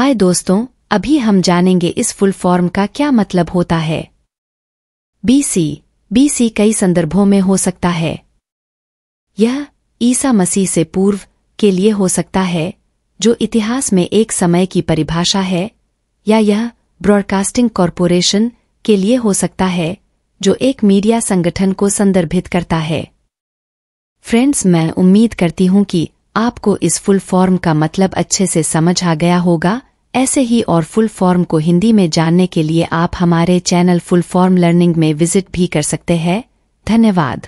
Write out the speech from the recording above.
हाय दोस्तों अभी हम जानेंगे इस फुल फॉर्म का क्या मतलब होता है बीसी बीसी कई संदर्भों में हो सकता है यह ईसा मसीह से पूर्व के लिए हो सकता है जो इतिहास में एक समय की परिभाषा है या यह ब्रॉडकास्टिंग कॉरपोरेशन के लिए हो सकता है जो एक मीडिया संगठन को संदर्भित करता है फ्रेंड्स मैं उम्मीद करती हूं कि आपको इस फुल फॉर्म का मतलब अच्छे से समझ आ गया होगा ऐसे ही और फुल फॉर्म को हिंदी में जानने के लिए आप हमारे चैनल फुल फॉर्म लर्निंग में विजिट भी कर सकते हैं धन्यवाद